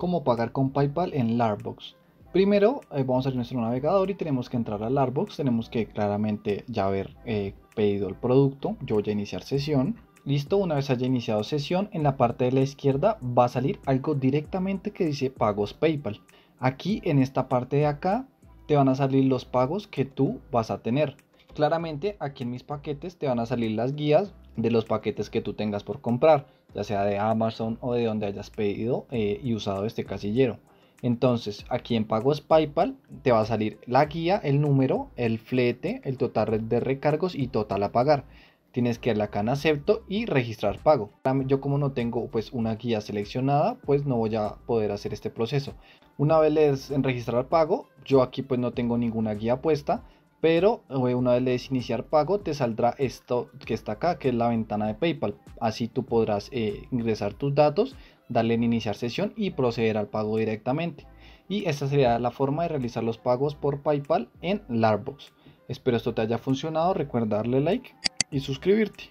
cómo pagar con PayPal en Larbox. Primero eh, vamos a ir nuestro navegador y tenemos que entrar a Larbox, tenemos que claramente ya haber eh, pedido el producto, yo voy a iniciar sesión. Listo, una vez haya iniciado sesión, en la parte de la izquierda va a salir algo directamente que dice pagos PayPal. Aquí en esta parte de acá te van a salir los pagos que tú vas a tener. Claramente aquí en mis paquetes te van a salir las guías de los paquetes que tú tengas por comprar, ya sea de Amazon o de donde hayas pedido eh, y usado este casillero. Entonces, aquí en pagos PayPal te va a salir la guía, el número, el flete, el total de recargos y total a pagar. Tienes que darle acá en acepto y registrar pago. Yo como no tengo pues una guía seleccionada, pues no voy a poder hacer este proceso. Una vez les en registrar pago, yo aquí pues no tengo ninguna guía puesta, pero una vez le des iniciar pago te saldrá esto que está acá que es la ventana de PayPal así tú podrás eh, ingresar tus datos darle en iniciar sesión y proceder al pago directamente y esta sería la forma de realizar los pagos por PayPal en Larbox espero esto te haya funcionado recuerda darle like y suscribirte